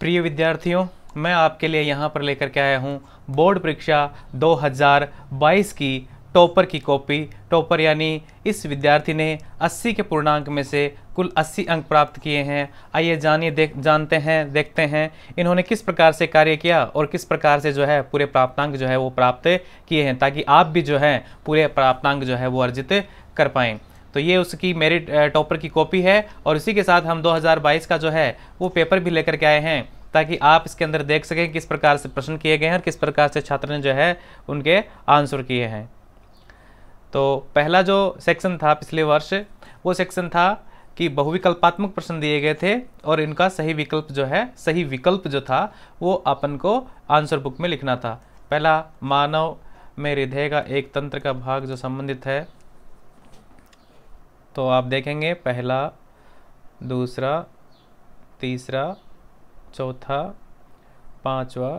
प्रिय विद्यार्थियों मैं आपके लिए यहाँ पर लेकर के आया हूँ बोर्ड परीक्षा 2022 की टॉपर की कॉपी टॉपर यानी इस विद्यार्थी ने 80 के पूर्णांक में से कुल 80 अंक प्राप्त किए हैं आइए जानिए देख जानते हैं देखते हैं इन्होंने किस प्रकार से कार्य किया और किस प्रकार से जो है पूरे प्राप्तांक जो है वो प्राप्त किए हैं ताकि आप भी जो है पूरे प्राप्तांक जो है वो अर्जित कर पाएँ तो ये उसकी मेरिट टॉपर की कॉपी है और इसी के साथ हम 2022 का जो है वो पेपर भी लेकर के आए हैं ताकि आप इसके अंदर देख सकें किस प्रकार से प्रश्न किए गए हैं और किस प्रकार से छात्र ने जो है उनके आंसर किए हैं तो पहला जो सेक्शन था पिछले वर्ष वो सेक्शन था कि बहुविकल्पात्मक प्रश्न दिए गए थे और इनका सही विकल्प जो है सही विकल्प जो था वो अपन को आंसर बुक में लिखना था पहला मानव में हृदय का एक तंत्र का भाग जो संबंधित है तो आप देखेंगे पहला दूसरा तीसरा चौथा पांचवा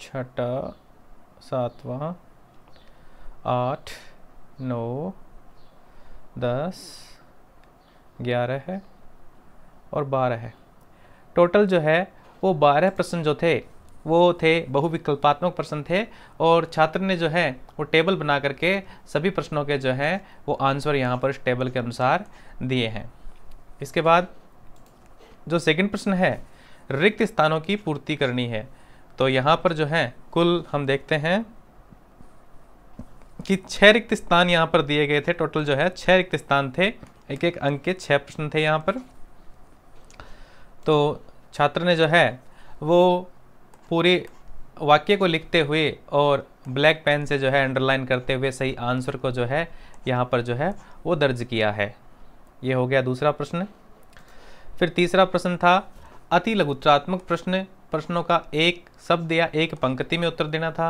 छठा सातवां आठ नौ दस ग्यारह है और बारह है टोटल जो है वो बारह प्रश्न जो थे वो थे बहुविकल्पात्मक प्रश्न थे और छात्र ने जो है वो टेबल बना करके सभी प्रश्नों के जो हैं वो आंसर यहाँ पर इस टेबल के अनुसार दिए हैं इसके बाद जो सेकंड प्रश्न है रिक्त स्थानों की पूर्ति करनी है तो यहाँ पर जो है कुल हम देखते हैं कि छः रिक्त स्थान यहाँ पर दिए गए थे टोटल जो है छः रिक्त स्थान थे एक एक अंक के छः प्रश्न थे यहाँ पर तो छात्र ने जो है वो पूरे वाक्य को लिखते हुए और ब्लैक पेन से जो है अंडरलाइन करते हुए सही आंसर को जो है यहाँ पर जो है वो दर्ज किया है ये हो गया दूसरा प्रश्न फिर तीसरा प्रश्न था अति लघुत्रात्मक प्रश्न प्रश्नों का एक शब्द या एक पंक्ति में उत्तर देना था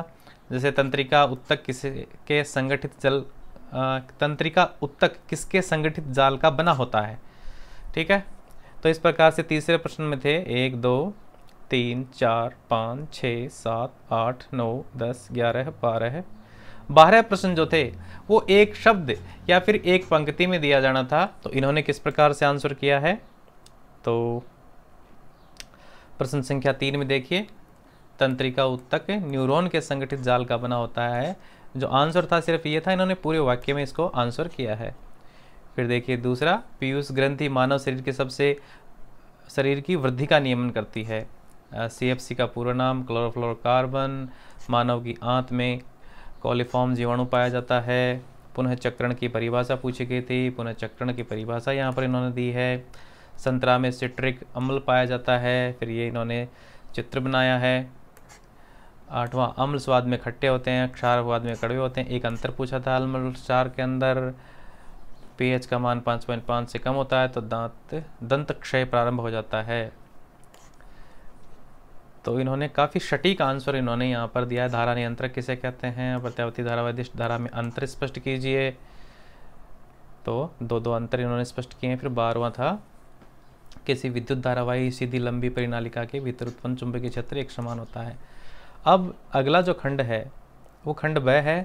जैसे तंत्रिका उत्तक किसी के संगठित जल तंत्रिका उत्तक किसके संगठित जाल का बना होता है ठीक है तो इस प्रकार से तीसरे प्रश्न में थे एक दो तीन चार पाँच छः सात आठ नौ दस ग्यारह बारह बारह प्रश्न जो थे वो एक शब्द या फिर एक पंक्ति में दिया जाना था तो इन्होंने किस प्रकार से आंसर किया है तो प्रश्न संख्या तीन में देखिए तंत्रिका उत्तक न्यूरॉन के संगठित जाल का बना होता है जो आंसर था सिर्फ ये था इन्होंने पूरे वाक्य में इसको आंसर किया है फिर देखिए दूसरा पीयूष ग्रंथि मानव शरीर के सबसे शरीर की वृद्धि का नियमन करती है सी uh, का पूरा नाम क्लोरोफ्लोरोकार्बन मानव की आंत में कॉलीफॉर्म जीवाणु पाया जाता है पुनः चक्रण की परिभाषा पूछी गई थी पुनः चक्रण की परिभाषा यहाँ पर इन्होंने दी है संतरा में सिट्रिक अम्ल पाया जाता है फिर ये इन्होंने चित्र बनाया है आठवां अम्ल स्वाद में खट्टे होते हैं क्षार स्वाद में कड़वे होते हैं एक अंतर पूछा था अम्ल क्षार के अंदर पीएच का मान 5.5 से कम होता है तो दांत दंत क्षय प्रारंभ हो जाता है तो इन्होंने काफ़ी सटीक आंसर इन्होंने यहाँ पर दिया है धारा नियंत्रक किसे कहते हैं प्रत्यावर्ती धारावादिष्ट धारा में अंतर स्पष्ट कीजिए तो दो दो अंतर इन्होंने स्पष्ट किए हैं फिर बारहवा था किसी विद्युत धारावाही सीधी लंबी परिनालिका के भीतर उत्पन्न चुंबकीय क्षेत्र एक समान होता है अब अगला जो खंड है वो खंड वह है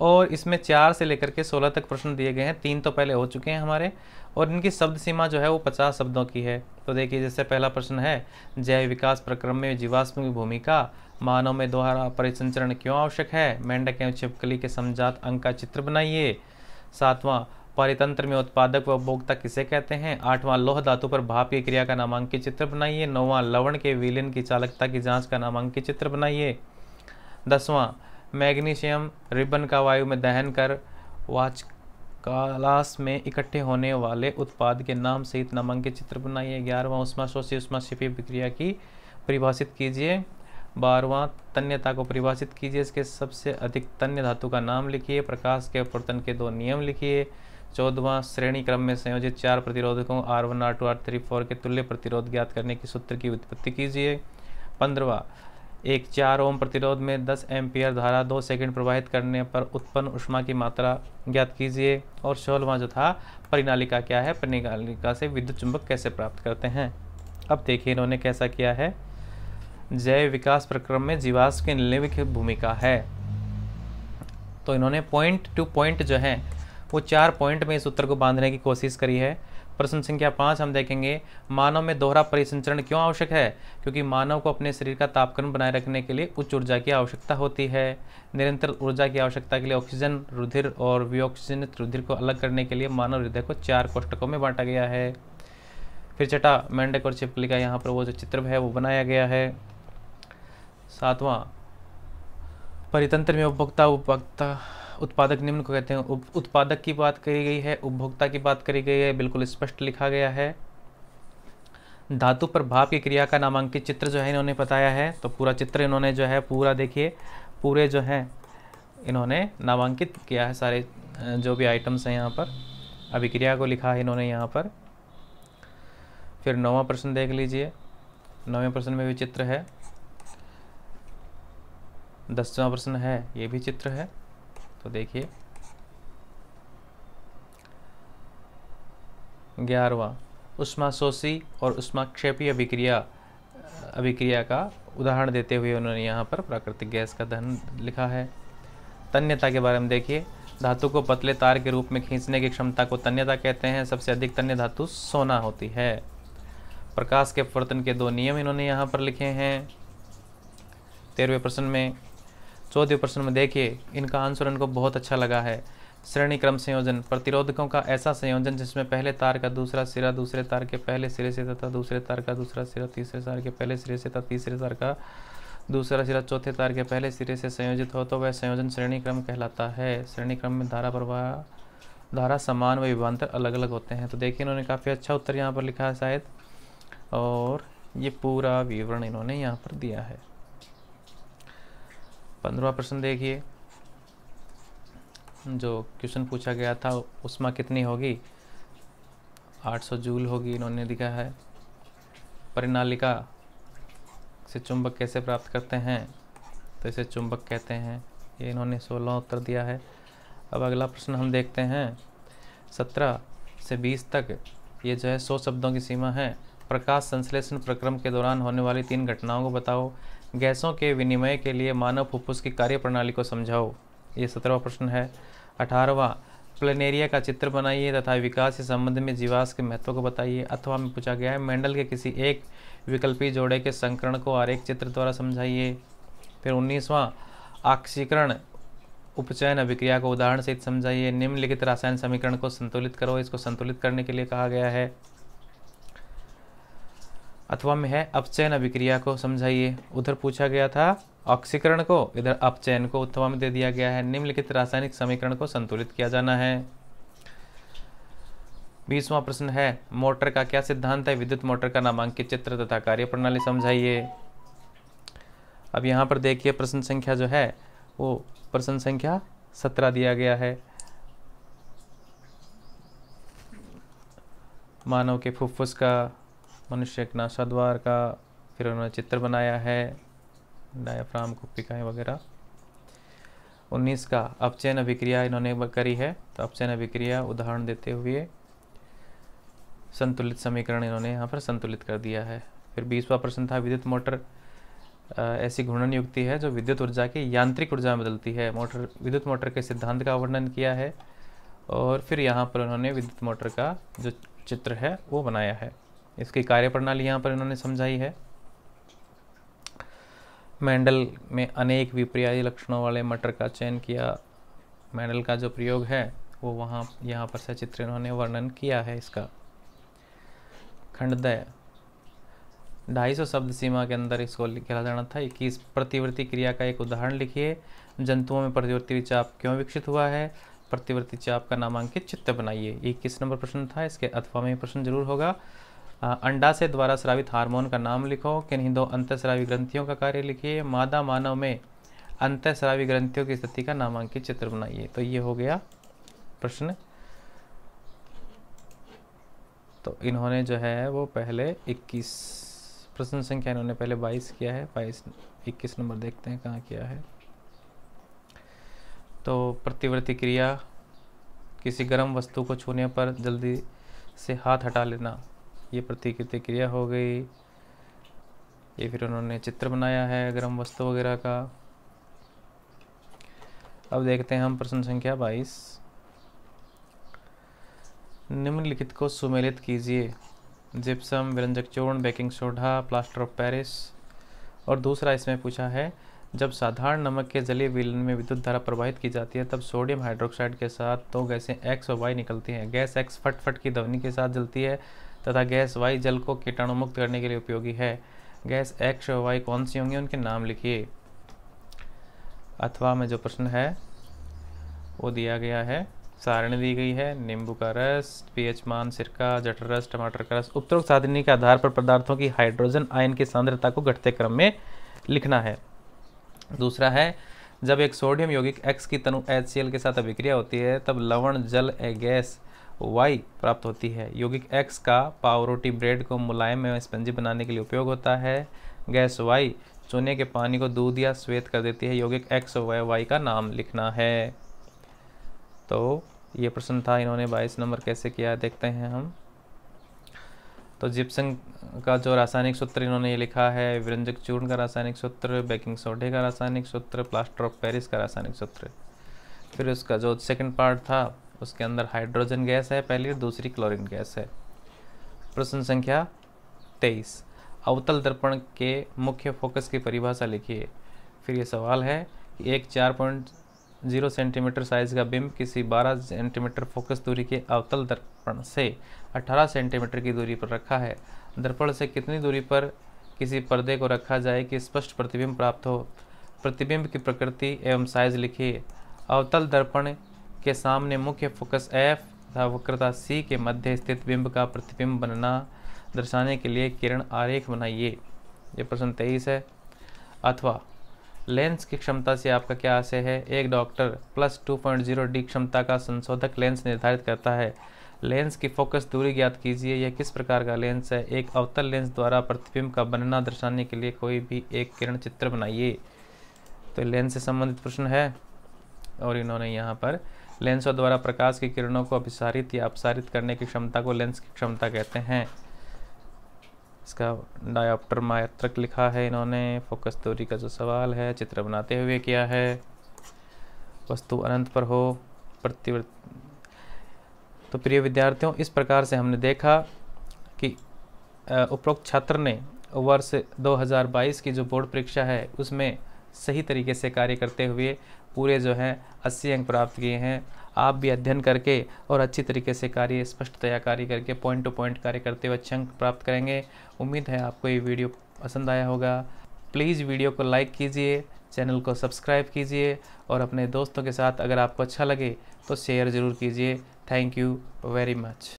और इसमें चार से लेकर के सोलह तक प्रश्न दिए गए हैं तीन तो पहले हो चुके हैं हमारे और इनकी शब्द सीमा जो है वो पचास शब्दों की है तो देखिए जैसे पहला प्रश्न है जैव विकास प्रक्रम में जीवाश्म की भूमिका मानव में द्वारा परिसंचरण क्यों आवश्यक है मेंढक एवं छिपकली के समझात अंग का चित्र बनाइए सातवां परितंत्र में उत्पादक व उपभोक्ता किसे कहते हैं आठवां लोह धातु पर भाप की क्रिया का नामांकित चित्र बनाइए नौवां लवण के विलीन की चालकता की जांच का नामांकित चित्र बनाइए दसवां मैग्नीशियम रिबन का वायु में दहन कर वाच कालास में इकट्ठे होने वाले उत्पाद के नाम सहित नामांकित चित्र बनाइए ग्यारहवां उष्मा शोषी उष्मा शिपी प्रक्रिया की परिभाषित कीजिए बारहवां तन्यता को परिभाषित कीजिए इसके सबसे अधिक तन्य धातु का नाम लिखिए प्रकाश के अपवर्तन के दो नियम लिखिए चौदहवां श्रेणी क्रम में संयोजित चार प्रतिरोधकों R one R two R three four के तुल्य प्रतिरोध ज्ञात करने के सूत्र की उत्पत्ति कीजिए पंद्रवा एक चार ओम प्रतिरोध में दस एम्पियर धारा दो सेकंड प्रवाहित करने पर उत्पन्न उष्मा की मात्रा ज्ञात कीजिए और सोलवा जो था परिनालिका क्या है परिनालिका से विद्युत चुंबक कैसे प्राप्त करते हैं अब देखिए इन्होंने कैसा किया है जैव विकास प्रक्रम में जीवाश की निर्णय भूमिका है तो इन्होंने पॉइंट टू पॉइंट जो है वो चार पॉइंट में इस उत्तर को बांधने की कोशिश करी है प्रश्न संख्या पाँच हम देखेंगे मानव में दोहरा परिसंचरण क्यों आवश्यक है क्योंकि मानव को अपने शरीर का तापक्रम बनाए रखने के लिए उच्च ऊर्जा की आवश्यकता होती है निरंतर ऊर्जा की आवश्यकता के लिए ऑक्सीजन रुधिर और वियोक्सीजनित रुधिर को अलग करने के लिए मानव हृदय को चार कोष्टकों में बांटा गया है फिर चटा मेंढक और छिपकली का यहाँ पर वो जो चित्र है वो बनाया गया है सातवां परितंत्र में उपभोक्ता उपभोक्ता उत्पादक निम्न को कहते हैं उत्पादक की बात करी गई है उपभोक्ता की बात करी गई है बिल्कुल स्पष्ट लिखा गया है धातु पर भाव की क्रिया का नामांकित चित्र जो है इन्होंने बताया है तो पूरा चित्र इन्होंने जो है पूरा देखिए पूरे जो हैं इन्होंने नामांकित किया है सारे जो भी आइटम्स हैं यहाँ पर अभिक्रिया को लिखा है इन्होंने यहाँ पर फिर नौवा प्रश्न देख लीजिए नौवें प्रश्न में भी चित्र है दसवा प्रश्न है ये भी चित्र है तो देखिए ग्यारहवा उष्मा शोषी और उष्माक्षेपी अभिक्रिया अभिक्रिया का उदाहरण देते हुए उन्होंने यहाँ पर प्राकृतिक गैस का दहन लिखा है तन्यता के बारे में देखिए धातु को पतले तार के रूप में खींचने की क्षमता को तन्यता कहते हैं सबसे अधिक तन्य धातु सोना होती है प्रकाश के अपवर्तन के दो नियम इन्होंने यहाँ पर लिखे हैं तेरहवें प्रश्न में चौथे प्रश्न में देखिए इनका आंसर इनको बहुत अच्छा लगा है श्रेणी क्रम संयोजन प्रतिरोधकों का ऐसा संयोजन जिसमें पहले तार का दूसरा सिरा दूसरे तार के पहले सिरे से तथा दूसरे तार का दूसरा सिरा तीसरे तार के पहले सिरे से तथा तीसरे तार का दूसरा सिरा चौथे तार के पहले सिरे से संयोजित हो तो वह संयोजन श्रेणी क्रम कहलाता है श्रेणी क्रम में धारा प्रवाह धारा समान व विभांतर अलग अलग होते हैं तो देखिए इन्होंने काफ़ी अच्छा उत्तर यहाँ पर लिखा है शायद और ये पूरा विवरण इन्होंने यहाँ पर दिया है पंद्रवा प्रश्न देखिए जो क्वेश्चन पूछा गया था उसमा कितनी होगी 800 जूल होगी इन्होंने दिखा है परिनालिका से चुंबक कैसे प्राप्त करते हैं तो इसे चुंबक कहते हैं ये इन्होंने 16 उत्तर दिया है अब अगला प्रश्न हम देखते हैं 17 से 20 तक ये जो है 100 शब्दों की सीमा है प्रकाश संश्लेषण प्रक्रम के दौरान होने वाली तीन घटनाओं को बताओ गैसों के विनिमय के लिए मानव फुफ्फुस की कार्यप्रणाली को समझाओ ये सत्रहवा प्रश्न है अठारहवा प्लेनेरिया का चित्र बनाइए तथा विकास के संबंध में जीवास के महत्व को बताइए अथवा में पूछा गया है मेंडल के किसी एक विकल्पी जोड़े के संकरण को आरेख चित्र द्वारा समझाइए फिर उन्नीसवां आक्षीकरण उपचयन अभिक्रिया को उदाहरण सहित समझाइए निम्नलिखित रासायन समीकरण को संतुलित करो इसको संतुलित करने के लिए कहा गया है अथवा में है अपचयन अभिक्रिया को समझाइए उधर पूछा गया था ऑक्सीकरण को इधर अपचयन को उत्तवा में दे दिया गया है निम्नलिखित रासायनिक समीकरण को संतुलित किया जाना है बीसवां प्रश्न है मोटर का क्या सिद्धांत है विद्युत मोटर का नामांकित चित्र तथा कार्य प्रणाली समझाइए अब यहाँ पर देखिए प्रश्न संख्या जो है वो प्रश्न संख्या सत्रह दिया गया है मानव के फुफ्फुस का मनुष्य एक नाशा द्वार का फिर उन्होंने चित्र बनाया है डायफ्राम कुपिकाएँ वगैरह उन्नीस का अपचयन अभिक्रिया इन्होंने करी है तो अपचयन अभिक्रिया उदाहरण देते हुए संतुलित समीकरण इन्होंने यहाँ पर संतुलित कर दिया है फिर बीसवा प्रश्न था विद्युत मोटर ऐसी घूर्णन युक्ति है जो विद्युत ऊर्जा की यांत्रिक ऊर्जा में बदलती है मोटर विद्युत मोटर के सिद्धांत का वर्णन किया है और फिर यहाँ पर उन्होंने विद्युत मोटर का जो चित्र है वो बनाया है इसकी कार्यप्रणाली यहाँ पर इन्होंने समझाई है मेंडल में अनेक विपर्या लक्षणों वाले मटर का चयन किया मैंडल का जो प्रयोग है वो वहाँ यहाँ पर सचित्र इन्होंने वर्णन किया है इसका खंडदय ढाई सौ शब्द सीमा के अंदर इसको लिखा जाना था कि इस प्रतिवृत्ति क्रिया का एक उदाहरण लिखिए जंतुओं में प्रतिवृत्ति चाप क्यों विकसित हुआ है प्रतिवृत्ति चाप का नामांकित चित्र बनाइए ये किस नंबर प्रश्न था इसके अथवा में प्रश्न जरूर होगा अंडाशय द्वारा स्रावित हार्मोन का नाम लिखो किन्हीं दो अंतस्रावी ग्रंथियों का कार्य लिखिए मादा मानव में अंतस्रावी ग्रंथियों की स्थिति का नामांकित चित्र बनाइए तो ये हो गया प्रश्न तो इन्होंने जो है वो पहले 21 प्रश्न संख्या इन्होंने पहले 22 किया है 22 21 नंबर देखते हैं कहाँ किया है तो प्रतिवर्ती क्रिया किसी गर्म वस्तु को छूने पर जल्दी से हाथ हटा लेना ये प्रतिक्रिया हो गई ये फिर उन्होंने चित्र बनाया है गर्म वस्तु वगैरह का अब देखते हैं हम प्रश्न संख्या बाईस निम्नलिखित को सुमेलित कीजिए जिप्सम व्यंजक चूर्ण baking soda plaster of Paris और दूसरा इसमें पूछा है जब साधारण नमक के जलीय विलन में विद्युत धारा प्रवाहित की जाती है तब सोडियम हाइड्रोक्साइड के साथ दो तो गैसें एक्स और वाई निकलती हैं गैस एक्स फटफट की ध्वनि के साथ जलती है तथा गैस वाई जल को कीटाणु मुक्त करने के लिए उपयोगी है गैस एक्स और वाई कौन सी होंगी उनके नाम लिखिए अथवा में जो प्रश्न है वो दिया गया है सारणी दी गई है नींबू का रस पीएच मान सिरका जटर रस टमाटर का रस उपरोक्त साधनी के आधार पर पदार्थों की हाइड्रोजन आयन की सांद्रता को घटते क्रम में लिखना है दूसरा है जब एक सोडियम यौगिक एक्स की तनु एच के साथ अभिक्रिया होती है तब लवण जल ए गैस वाई प्राप्त होती है यौगिक एक्स का पावरोटी ब्रेड को मुलायम एवं स्पंजी बनाने के लिए उपयोग होता है गैस वाई चूने के पानी को दूध या श्वेत कर देती है यौगिक एक्स वाई वाई का नाम लिखना है तो ये प्रश्न था इन्होंने बाईस नंबर कैसे किया देखते हैं हम तो जिप्सन का जो रासायनिक सूत्र इन्होंने ये लिखा है विरंजक चूर्ण का रासायनिक सूत्र बेकिंग सोडे का रासायनिक सूत्र प्लास्टर ऑफ पेरिस का रासायनिक सूत्र फिर उसका जो सेकंड पार्ट था उसके अंदर हाइड्रोजन गैस है पहली दूसरी क्लोरीन गैस है प्रश्न संख्या तेईस अवतल दर्पण के मुख्य फोकस की परिभाषा लिखिए फिर ये सवाल है कि एक चार पॉइंट जीरो सेंटीमीटर साइज का बिंब किसी 12 सेंटीमीटर फोकस दूरी के अवतल दर्पण से 18 सेंटीमीटर की दूरी पर रखा है दर्पण से कितनी दूरी पर किसी पर्दे को रखा जाए कि स्पष्ट प्रतिबिंब प्राप्त हो प्रतिबिंब की प्रकृति एवं साइज लिखिए अवतल दर्पण के सामने मुख्य फोकस एफ तथा वक्रता सी के मध्य स्थित बिंब का प्रतिबिंब बनना दर्शाने के लिए किरण आरेख बनाइए ये प्रश्न तेईस है अथवा लेंस की क्षमता से आपका क्या आशय है एक doctor plus two point zero D क्षमता का संशोधक लेंस निर्धारित करता है लेंस की फोकस दूरी ज्ञात कीजिए यह किस प्रकार का लेंस है एक अवतल लेंस द्वारा प्रतिबिंब का बनना दर्शाने के लिए कोई भी एक किरण चित्र बनाइए तो लेंस से संबंधित प्रश्न है और इन्होंने यहाँ पर लेंसों द्वारा प्रकाश की किरणों को अभिसारित या अपसारित करने की क्षमता को लेंस की क्षमता कहते हैं इसका डायोप्टर मायत्रक लिखा है इन्होंने फोकस दूरी का जो सवाल है चित्र बनाते हुए किया है वस्तु अनंत पर हो प्रतिवर्त तो प्रिय विद्यार्थियों इस प्रकार से हमने देखा कि उपरोक्त छात्र ने वर्ष 2022 की जो बोर्ड परीक्षा है उसमें सही तरीके से कार्य करते हुए पूरे जो हैं अस्सी अंक प्राप्त किए हैं आप भी अध्ययन करके और अच्छी तरीके से कार्य स्पष्टतया कार्य करके पॉइंट टू पॉइंट कार्य करते हुए अच्छे अंक प्राप्त करेंगे उम्मीद है आपको ये वीडियो पसंद आया होगा प्लीज़ वीडियो को लाइक कीजिए चैनल को सब्सक्राइब कीजिए और अपने दोस्तों के साथ अगर आपको अच्छा लगे तो शेयर ज़रूर कीजिए थैंक यू वेरी मच